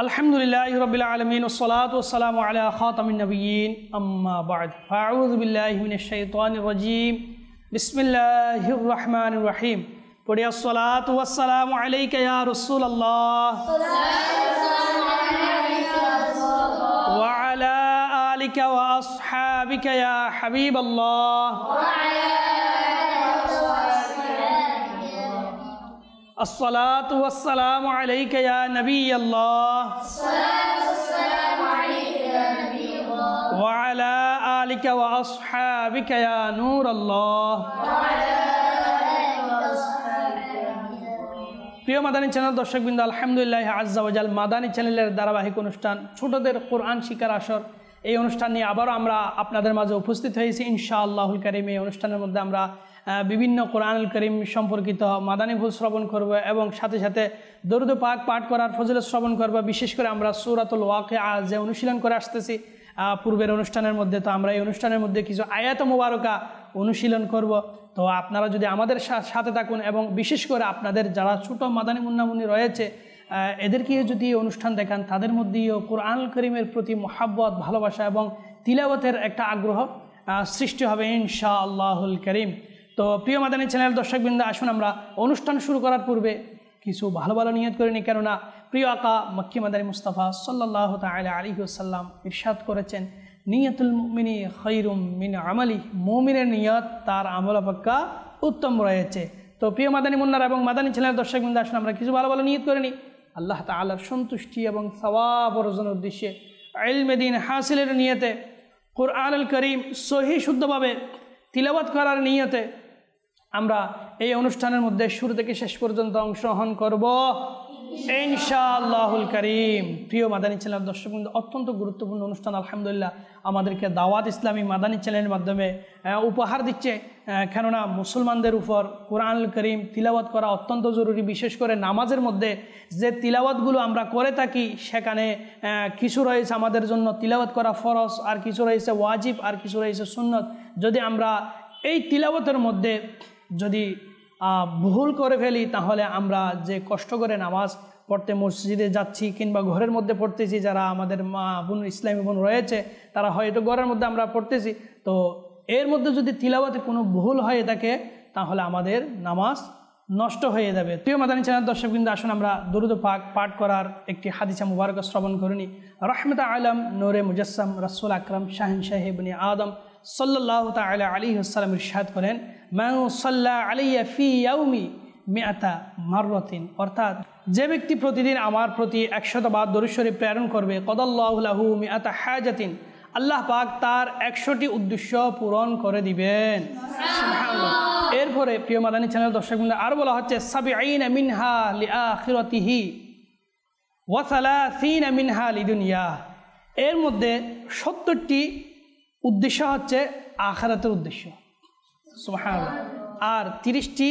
الحمد لله رب العالمين والصلاة والسلام على خاتم النبيين أما بعد فأعوذ بالله من الشيطان الرجيم بسم الله الرحمن الرحيم قل الصلاة والسلام عليك يا رسول الله وعلى آلك وأصحابك يا حبيب الله وعلى প্রিয় মাদানী চ্যানেল বিন্দু আলহামদুলিল্লাহ আজাল মাদানী চ্যানেলের ধারাবাহিক অনুষ্ঠান ছোটদের কোরআন শিকার আসর এই অনুষ্ঠান নিয়ে আবারও আমরা আপনাদের মাঝে উপস্থিত হয়েছি ইনশাআল্লাহুল করিম এই অনুষ্ঠানের মধ্যে আমরা বিভিন্ন কোরআনুল করিম সম্পর্কিত মাদানী ভুল শ্রবণ করব এবং সাথে সাথে দরুদ পাক পাঠ করার ফজলে শ্রবণ করব বিশেষ করে আমরা সুরাতুল ওয়াকে যে অনুশীলন করে আসতেছি পূর্বের অনুষ্ঠানের মধ্যে তো আমরা এই অনুষ্ঠানের মধ্যে কিছু আয়াত মোবারকা অনুশীলন করব তো আপনারা যদি আমাদের সাথে থাকুন এবং বিশেষ করে আপনাদের যারা ছোটো মাদানী মুন্নামুনি রয়েছে এদেরকে যদি অনুষ্ঠান দেখান তাদের মধ্যেও কোরআন করিমের প্রতি মহাব্বত ভালোবাসা এবং তিলাবতের একটা আগ্রহ সৃষ্টি হবে ইনশা আল্লাহুল করিম তো প্রিয় মাদানী চ্যানেল দর্শকবৃন্দ আসুন আমরা অনুষ্ঠান শুরু করার পূর্বে কিছু ভালো ভালো নিয়ত করিনি কেননা প্রিয় আকা মক্কি মাদানী মুস্তাফা সাল্লাহ তালা আলী সাল্লাম ইরশাদ করেছেন নিয়তুল মিনি খৈরুম মিন আমলি মৌমিনের নিয়ত তার আমল অপেক্ষা উত্তম রয়েছে তো প্রিয় মাদানী মুন্নার এবং মাদানী চ্যানেল দর্শকবৃন্দ আসুন আমরা কিছু ভালো ভালো নিয়ত করে নিই আল্লাহ তালার সন্তুষ্টি এবং সবাব অর্জনের উদ্দেশ্যে আইলমেদিন হাসিলের নিয়তে কোরআনুল করিম সহি শুদ্ধভাবে তিলাবাত করার নিয়তে আমরা এই অনুষ্ঠানের মধ্যে শুরু থেকে শেষ পর্যন্ত অংশগ্রহণ করব ইনশাআল্লাহুল করিম প্রিয় মাদানী চ্যানেল দর্শক অত্যন্ত গুরুত্বপূর্ণ অনুষ্ঠান আলহামদুলিল্লাহ আমাদেরকে দাওয়াত ইসলামী মাদানী চ্যানেলের মাধ্যমে উপহার দিচ্ছে কেননা মুসলমানদের উপর কোরআন করিম তিলাওয়াত করা অত্যন্ত জরুরি বিশেষ করে নামাজের মধ্যে যে তিলাওয়াতগুলো আমরা করে থাকি সেখানে কিছু রয়েছে আমাদের জন্য তিলাওয়াত করা ফরজ আর কিছু রয়েছে ওয়াজিব আর কিছু রয়েছে সুন্নত যদি আমরা এই তিলাবতের মধ্যে যদি ভুল করে ফেলি তাহলে আমরা যে কষ্ট করে নামাজ পড়তে মসজিদে যাচ্ছি কিংবা ঘরের মধ্যে পড়তেছি যারা আমাদের মা বোন ইসলামী বোন রয়েছে তারা হয়তো ঘরের মধ্যে আমরা পড়তেছি তো এর মধ্যে যদি তিলাবাতে কোনো ভুল হয়ে থাকে তাহলে আমাদের নামাজ নষ্ট হয়ে যাবে তুই মাদানী চ্যানেল দর্শক কিন্তু আসুন আমরা দুরুদ পাক পাঠ করার একটি হাদিসা মুবারক শ্রবণ করিনি রহমতা আলম নোরে মুজাসম রসুল আকরম শাহিন শাহিবনী আদম সাল্লাহ তালা আলী আসসালাম করেন মাউ সাল্লাহ আলিয়া ফি ইয়াউমি মেয়াতা অর্থাৎ যে ব্যক্তি প্রতিদিন আমার প্রতি বা দরিশ্বরী প্রেরণ করবে কদল্লাহু মেয়াতা হায়াতিন আল্লাহ পাক তার একশোটি উদ্দেশ্য পূরণ করে দিবেন এরপরে প্রিয় মাদানী চ্যানেল দর্শকবৃন্দ আর বলা হচ্ছে সাবি আইন মিনহা আিরতিহি ওয়াসালা সিন মিনহা লিদুনিয়া এর মধ্যে সত্তরটি উদ্দেশ্য হচ্ছে আখারাতের উদ্দেশ্য সুবাহান আর তিরিশটি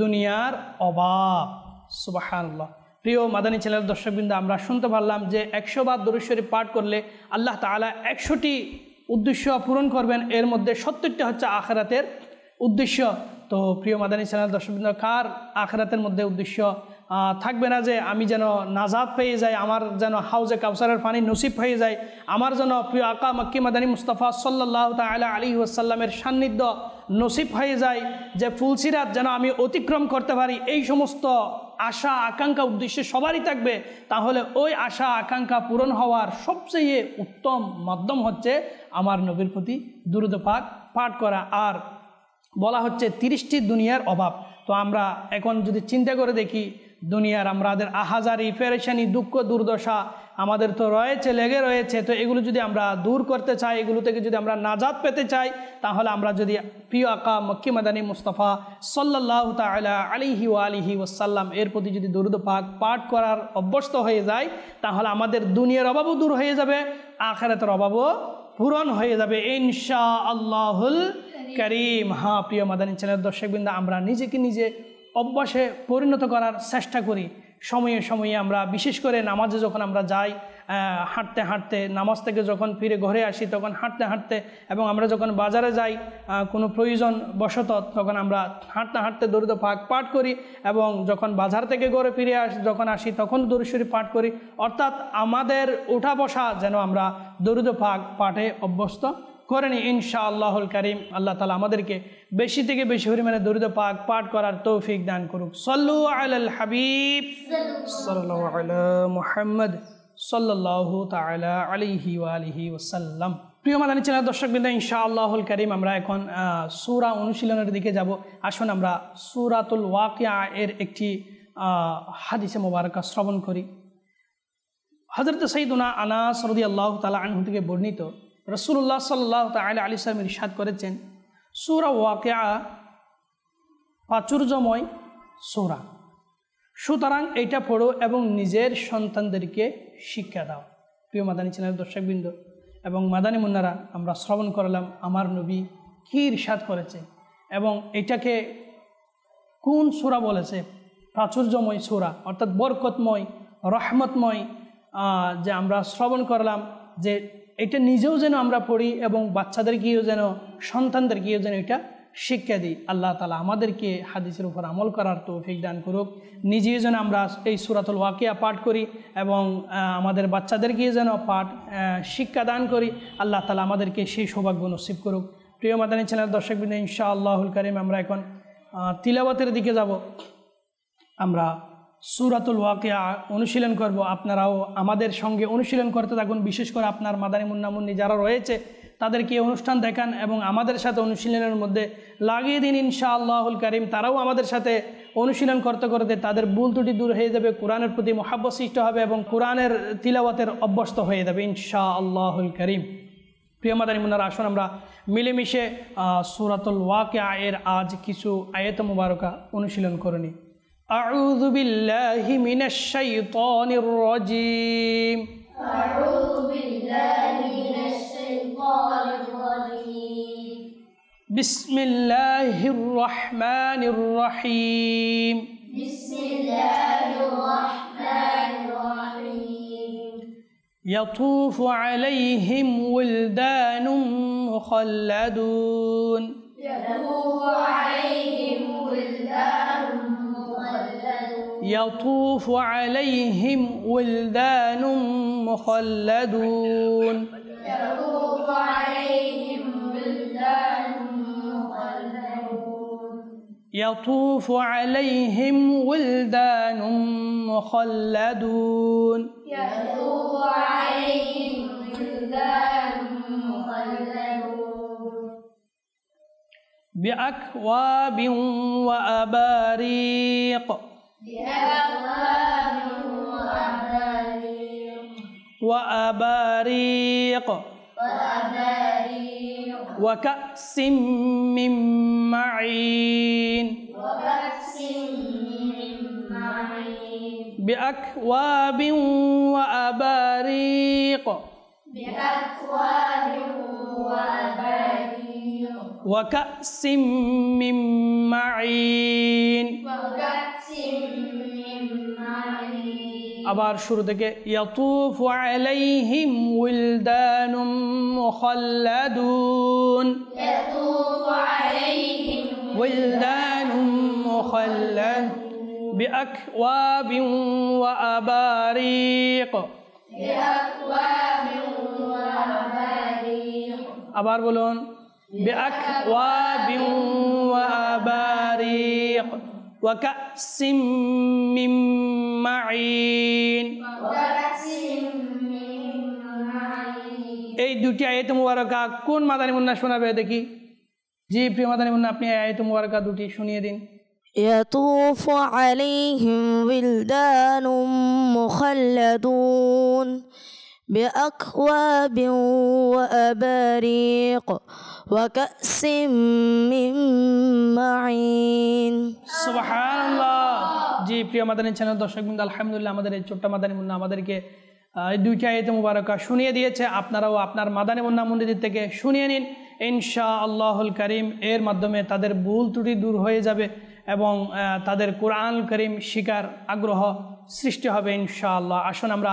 দুনিয়ার অভাব সুবাহান প্রিয় মাদানী ছেলের দর্শকবৃন্দ আমরা শুনতে পারলাম যে একশো বার দরুশ্বরী পাঠ করলে আল্লাহ তালা একশোটি উদ্দেশ্য পূরণ করবেন এর মধ্যে সত্তরটি হচ্ছে আখরাতের উদ্দেশ্য তো প্রিয় মাদানী ছেলের দর্শকবৃন্দ কার আখরাতের মধ্যে উদ্দেশ্য থাকবে না যে আমি যেন নাজাদ পেয়ে যাই আমার যেন হাউজে কাউসারের পানি নসিব হয়ে যায় আমার যেন প্রিয় আকা মক্কি মুস্তফা সাল্লাহ তালা আলী ওয়াসাল্লামের সান্নিধ্য নসিব হয়ে যায় যে ফুলসিরাত যেন আমি অতিক্রম করতে পারি এই সমস্ত আশা আকাঙ্ক্ষা উদ্দেশ্যে সবারই থাকবে তাহলে ওই আশা আকাঙ্ক্ষা পূরণ হওয়ার সবচেয়ে উত্তম মাধ্যম হচ্ছে আমার নবীর প্রতি দুরুদ পাঠ করা আর বলা হচ্ছে তিরিশটি দুনিয়ার অভাব তো আমরা এখন যদি চিন্তা করে দেখি দুনিয়ার আমাদের আহাজারি ফেরেশানি দুঃখ দুর্দশা আমাদের তো রয়েছে লেগে রয়েছে তো এগুলো যদি আমরা দূর করতে চাই এগুলো থেকে যদি আমরা নাজাদ পেতে চাই তাহলে আমরা যদি প্রিয় আকা মক্কি মাদানী মুস্তফা সাল্লাহ তালা আলিহি ও আলিহি ওসাল্লাম এর প্রতি যদি দুরুদ পাক পাঠ করার অভ্যস্ত হয়ে যায় তাহলে আমাদের দুনিয়ার অভাবও দূর হয়ে যাবে আখেরাতের অভাবও পূরণ হয়ে যাবে ইনশা আল্লাহুল করিম হ্যাঁ প্রিয় মাদানী চ্যানেল দর্শকবৃন্দ আমরা নিজেকে নিজে অভ্যাসে পরিণত করার চেষ্টা করি সময়ে সময়ে আমরা বিশেষ করে নামাজে যখন আমরা যাই হাঁটতে হাঁটতে নামাজ থেকে যখন ফিরে ঘরে আসি তখন হাঁটতে হাঁটতে এবং আমরা যখন বাজারে যাই কোনো প্রয়োজন বশত তখন আমরা হাঁটতে হাঁটতে দরিদ্র ফাঁক পাঠ করি এবং যখন বাজার থেকে ঘরে ফিরে আস যখন আসি তখন দরিশ্বরী পাঠ করি অর্থাৎ আমাদের উঠা বসা যেন আমরা দরিদ্র ফাঁক পাঠে অভ্যস্ত নি ইনশা আল্লাহুল করিম আল্লাহ তালা আমাদেরকে বেশি থেকে বেশি পরিমাণে দরিদ্র পাক পাঠ করার তৌফিক দান করুক সল্লু আল হাবিব মোহাম্মদ সাল্লাহ আলিহি আলহি ওসাল্লাম প্রিয় মাদানী চ্যানেল দর্শকবৃন্দ ইনশা আল্লাহুল করিম আমরা এখন সুরা অনুশীলনের দিকে যাব আসুন আমরা সুরাতুল ওয়াকিয়া এর একটি হাদিসে মোবারকা শ্রবণ করি হজরত সঈদুনা আনাস রদি আল্লাহ তালা আনহু থেকে বর্ণিত রসুল্লাহ সাল্লাহ তালা আলী সালাম ইরশাদ করেছেন সুরা ওয়াকেয়া প্রাচুর্যময় সুরা সুতরাং এটা পড়ো এবং নিজের সন্তানদেরকে শিক্ষা দাও প্রিয় মাদানী চ্যানেল দর্শকবৃন্দ এবং মাদানী মুন্নারা আমরা শ্রবণ করলাম আমার নবী কী ইরশাদ করেছে এবং এটাকে কোন সুরা বলেছে প্রাচুর্যময় সুরা অর্থাৎ বরকতময় রহমতময় যে আমরা শ্রবণ করলাম যে এটা নিজেও যেন আমরা পড়ি এবং বাচ্চাদেরকেও যেন সন্তানদেরকেও যেন এটা শিক্ষা দিই আল্লাহ তালা আমাদেরকে হাদিসের উপর আমল করার তৌফিক দান করুক নিজেও যেন আমরা এই সুরাতুল ওয়াকিয়া পাঠ করি এবং আমাদের গিয়ে যেন পাঠ শিক্ষা দান করি আল্লাহ তালা আমাদেরকে সেই সৌভাগ্য নসিব করুক প্রিয় মাদানী ছেলের দর্শকবৃন্দ ইনশা আল্লাহুল করিম আমরা এখন তিলাবাতের দিকে যাব আমরা সুরাতুল ওয়াকিয়া অনুশীলন করব আপনারাও আমাদের সঙ্গে অনুশীলন করতে থাকুন বিশেষ করে আপনার মাদানী মুন্নামুন্নি যারা রয়েছে তাদেরকে অনুষ্ঠান দেখান এবং আমাদের সাথে অনুশীলনের মধ্যে লাগিয়ে দিন ইনশা আল্লাহুল করিম তারাও আমাদের সাথে অনুশীলন করতে করতে তাদের ভুল ত্রুটি দূর হয়ে যাবে কোরআনের প্রতি মহাবশিষ্ট হবে এবং কোরআনের তিলাওয়াতের অভ্যস্ত হয়ে যাবে ইনশা আল্লাহুল করিম প্রিয় মাদানী মুন্নার আসুন আমরা মিলেমিশে সুরাতুল ওয়াকিয়া এর আজ কিছু আয়ত মুবারকা অনুশীলন করে নিই أعوذ بالله من الشيطان الرجيم أعوذ بالله من الشيطان الرجيم بسم الله الرحمن الرحيم بسم الله الرحمن الرحيم يطوف عليهم ولدان مخلدون يطوف عليهم ولدان يطوف عليهم ولدان مخلدون يطوف عليهم ولدان مخلدون يطوف عليهم ولدان مخلدون يطوف عليهم ولدان مخلدون بأكواب وأباريق وأباريق وأباريق وكأس من معين وكأس من معين بأكواب وأباريق بأكواب وأباريق وكأس من معين وكأس আবার শুরু থেকে ইয়াতুফু আলাইহিম উইলদানুম মুখাল্লাদুন ইয়াতুফু আলাইহিম উইলদানুম মুখাল্লাদ بأكواب وأباريق بأكواب وأباريق আবার বলুন بأكواب وأباريق وكأس من معين এই দুটি আয়ত মুবারকা কোন মাদানী মুন্না শোনাবে দেখি জি প্রিয় মাদানী মুন্না আপনি আয়ত মুবারকা দুটি শুনিয়ে দিন يطوف عليهم ولدان مخلدون بأكواب وأباريق وكأس من معين سبحان الله জি প্রিয় মাদানী চ্যানেল দর্শক বিন্দু আলহামদুলিল্লাহ আমাদের এই ছোট্ট মাদানী মুন্না আমাদেরকে এই দুইটি আয়তে মুবারকা শুনিয়ে দিয়েছে আপনারাও আপনার মাদানী মুন্না মন্দির থেকে শুনিয়ে নিন ইনশা আল্লাহুল করিম এর মাধ্যমে তাদের ভুল ত্রুটি দূর হয়ে যাবে এবং তাদের কোরআন করিম শিকার আগ্রহ সৃষ্টি হবে ইনশাআল্লাহ আসুন আমরা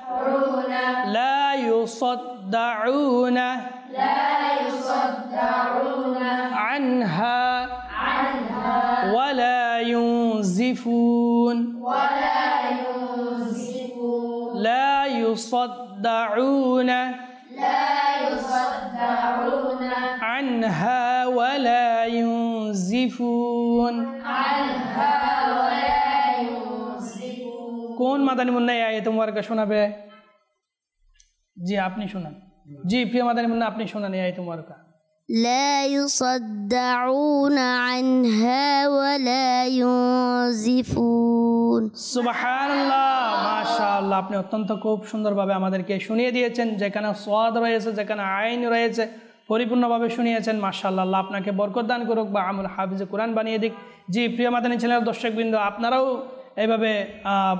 يصدعون لا يصدعون لا يصدعون عنها عنها ولا ينزفون ولا ينزفون لا يصدعون لا يصدعون عنها ولا ينزفون عنها ولا ينزفون কোন মাদানী মুন্না এই আয়াত মুবারকা শোনাবে জি আপনি শোনান জি প্রিয় মাদানি মুন্না আপনি শুনান এই তোমার لا يصدعون عنها ولا ينزفون আপনি অত্যন্ত খুব সুন্দরভাবে আমাদেরকে শুনিয়ে দিয়েছেন যেখানে সোয়াদ রয়েছে যেখানে আইন রয়েছে পরিপূর্ণভাবে শুনিয়েছেন মাশাআল্লাহ আল্লাহ আপনাকে বরকত দান করুক বা আমুল হাফিজ কোরআন বানিয়ে দিক জি প্রিয় মাদানি চ্যানেল দর্শকবৃন্দ আপনারাও এইভাবে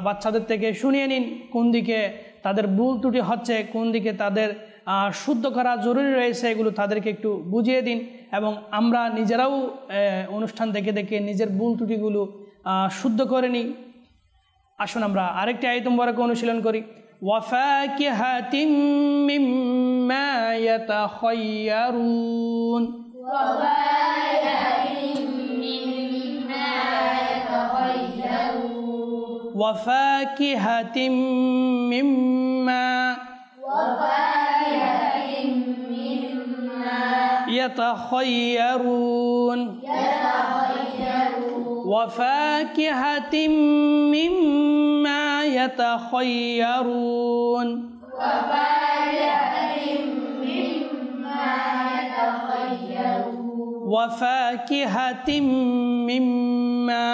বাচ্চাদের থেকে শুনিয়ে নিন কোন দিকে তাদের ভুল ত্রুটি হচ্ছে কোন দিকে তাদের শুদ্ধ করা জরুরি রয়েছে এগুলো তাদেরকে একটু বুঝিয়ে দিন এবং আমরা নিজেরাও অনুষ্ঠান দেখে দেখে নিজের ভুল ত্রুটিগুলো শুদ্ধ করে নিই আসুন আমরা আরেকটি আয়তম বরাক অনুশীলন করি ওয়াফা مما يتخيرون وفاكهة مما وفاكهة مما يتخيرون يتخيرون وفاكهة مما يتخيرون وفاكهة مما يتخيرون وفاكهة مما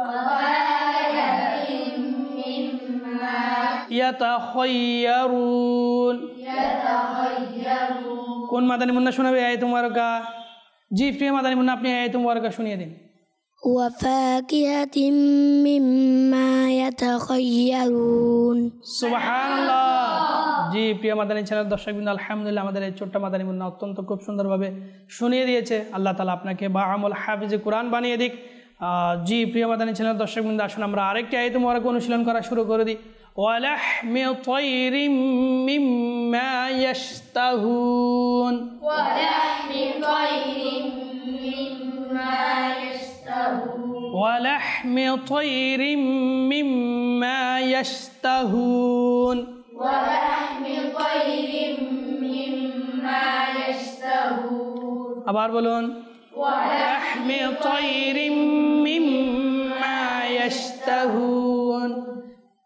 وفاكهة ইয়াতাখায়্যারুন ইয়াতাখায়্যারুন কোন মাদানী মুন্না শোনাবে আয়াত মুবারাকা জি প্রিয় মাদানী মুন্না আপনি আয়াত মুবারাকা শুনিয়ে দিন وفاكهة مما يتخيرون سبحان জি প্রিয় মাদানী চ্যানেল দর্শকবৃন্দ আলহামদুলিল্লাহ আমাদের এই ছোট্ট মাদানী মুন্না অত্যন্ত খুব সুন্দরভাবে শুনিয়ে দিয়েছে আল্লাহ তালা আপনাকে বা আমল হাফিজে কোরআন বানিয়ে দিক জি প্রিয় মাদানী চ্যানেল দর্শকবৃন্দ আসুন আমরা আরেকটি আয়ত মোবারক অনুশীলন করা শুরু করে দিই ولحم طير مما يشتهون ولحم طير مما يشتهون ولحم طير مما يشتهون ولحم طير مما يشتهون أبار بلون ولحم طير مما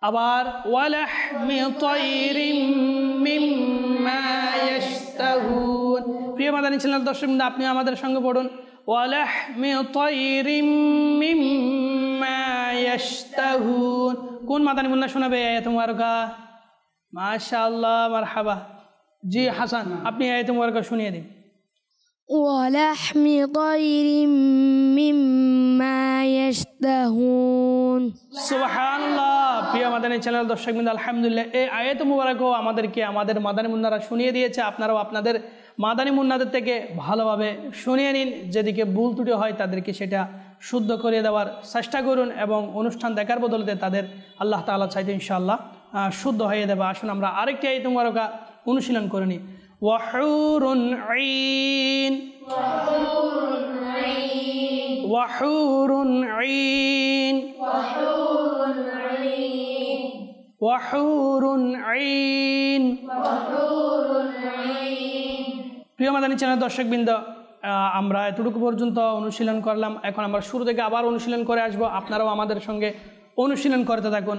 আবার প্রিয় মাদানি ছিলেন দর্শক আপনি আমাদের সঙ্গে পড়ুন কোন মাদানি মুল্লা শোনাবে তোমার গা মাশাল্লাহ মার হাবা জি হাসান আপনি তোমার কা শুনিয়ে দিন ولحم طير مما يشتهون سبحان الله প্রিয় মাদানী চ্যানেল দর্শক বিন্দু আলহামদুলিল্লাহ এই আয়াত মুবারক আমাদেরকে আমাদের মাদানী মুন্নারা শুনিয়ে দিয়েছে আপনারাও আপনাদের মাদানী মুন্নাদের থেকে ভালোভাবে শুনিয়ে নিন যেদিকে ভুল ত্রুটি হয় তাদেরকে সেটা শুদ্ধ করে দেওয়ার চেষ্টা করুন এবং অনুষ্ঠান দেখার বদলতে তাদের আল্লাহ তালা চাইতে ইনশাআল্লাহ শুদ্ধ হয়ে দেবে আসুন আমরা আরেকটি আয়ত মুবারকা অনুশীলন করে নিই وحور عين وحور عين وحور عين প্রিয় মাদানী চ্যানেল দর্শকবৃন্দ আমরা এতটুকু পর্যন্ত অনুশীলন করলাম এখন আমরা শুরু থেকে আবার অনুশীলন করে আসব আপনারাও আমাদের সঙ্গে অনুশীলন করতে থাকুন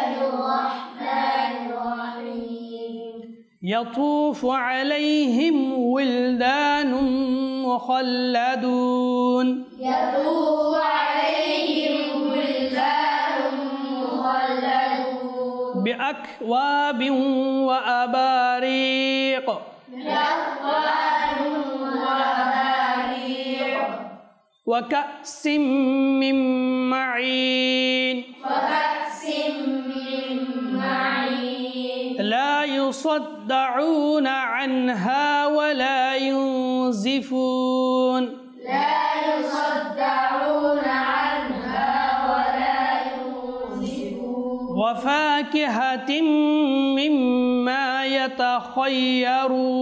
الرحمن الرحيم يطوف عليهم ولدان مخلدون يطوف عليهم ولدان مخلدون بأكواب وأباريق بأكواب وأباريق وكأس من معين وكأس يصدعون عنها ولا ينزفون لا يصدعون عنها ولا ينزفون وفاكهة مما يتخيرون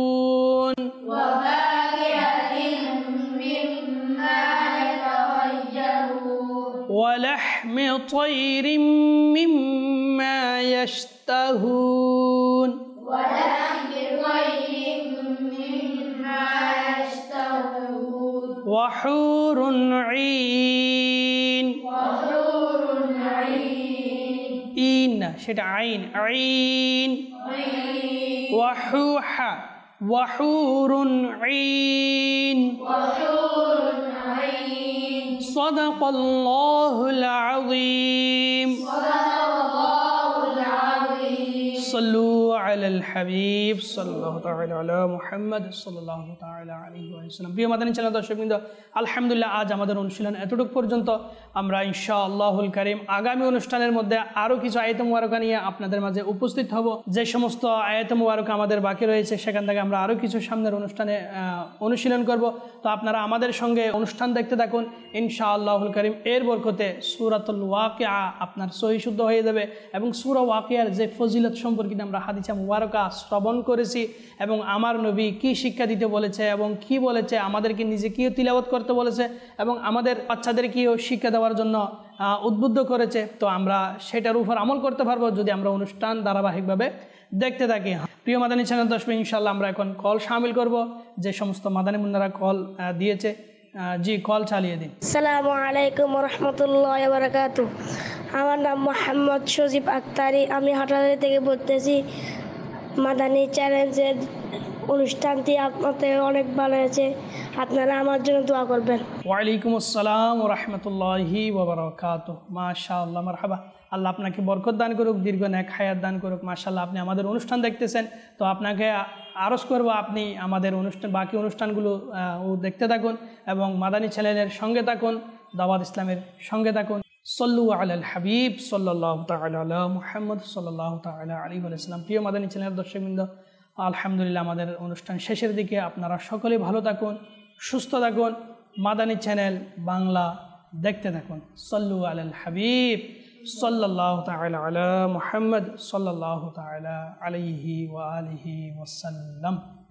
وحور عين وحور عين إن شد عين عين وحوحة وحور عين وحور عين صدق الله العظيم হাবিব সাল্লাহ ছিলেন দর্শকবৃন্দ আলহামদুলিল্লাহ আজ আমাদের অনুশীলন এতটুকু পর্যন্ত আমরা ইনশা আল্লাহুল করিম আগামী অনুষ্ঠানের মধ্যে আরও কিছু আয়তম ওয়ারকা নিয়ে আপনাদের মাঝে উপস্থিত হব যে সমস্ত আয়তম ওয়ারকা আমাদের বাকি রয়েছে সেখান থেকে আমরা আরও কিছু সামনের অনুষ্ঠানে অনুশীলন করব তো আপনারা আমাদের সঙ্গে অনুষ্ঠান দেখতে থাকুন ইনশা আল্লাহুল করিম এর বরকতে সুরাতুল ওয়াকিয়া আপনার সহিশুদ্ধ হয়ে যাবে এবং সুরা ওয়াকিয়ার যে ফজিলত সম্পর্কিত আমরা হাদিচাম মুবারক তারকা শ্রবণ করেছি এবং আমার নবী কি শিক্ষা দিতে বলেছে এবং কি বলেছে আমাদেরকে নিজে কী তিলাবত করতে বলেছে এবং আমাদের বাচ্চাদের কিও শিক্ষা দেওয়ার জন্য উদ্বুদ্ধ করেছে তো আমরা সেটার উপর আমল করতে পারবো যদি আমরা অনুষ্ঠান ধারাবাহিকভাবে দেখতে থাকি প্রিয় মাদানী চ্যানেল দশমী ইনশাল্লাহ আমরা এখন কল সামিল করব যে সমস্ত মাদানী মুন্দারা কল দিয়েছে জি কল চালিয়ে দিন আসসালামু আলাইকুম রহমতুল্লাহ বারাকাতু আমার নাম মোহাম্মদ সজিব আক্তারি আমি হঠাৎ থেকে বলতেছি মাদানী চ্যালেঞ্জের অনুষ্ঠানটি আপনাদের অনেক ভালো হয়েছে আপনারা আমার জন্য দোয়া করবেন ওয়ালাইকুম আসসালাম রহমতুল্লাহি ওবরাকাত মাশাআল্লাহ মারহাবা আল্লাহ আপনাকে বরকত দান করুক দীর্ঘ এক হায়াত দান করুক মাশাআল্লাহ আপনি আমাদের অনুষ্ঠান দেখতেছেন তো আপনাকে আরজ করব আপনি আমাদের অনুষ্ঠান বাকি অনুষ্ঠানগুলো দেখতে থাকুন এবং মাদানী চ্যানেলের সঙ্গে থাকুন দাওয়াত ইসলামের সঙ্গে থাকুন সল্লু আল হাবিব সাল্লাহ তাল্লাহ মোহাম্মদ সাল্লাহ তাল্লাহ আলী আলাইসালাম প্রিয় মাদানী চ্যানেলের দর্শকবৃন্দ আলহামদুলিল্লাহ আমাদের অনুষ্ঠান শেষের দিকে আপনারা সকলে ভালো থাকুন সুস্থ থাকুন মাদানী চ্যানেল বাংলা দেখতে থাকুন সল্লু আল হাবিব সাল্লাহ তাল্লাহ আলা মোহাম্মদ সাল্লাহ তাল্লাহ আলিহি ওয়ালিহি ওয়াসাল্লাম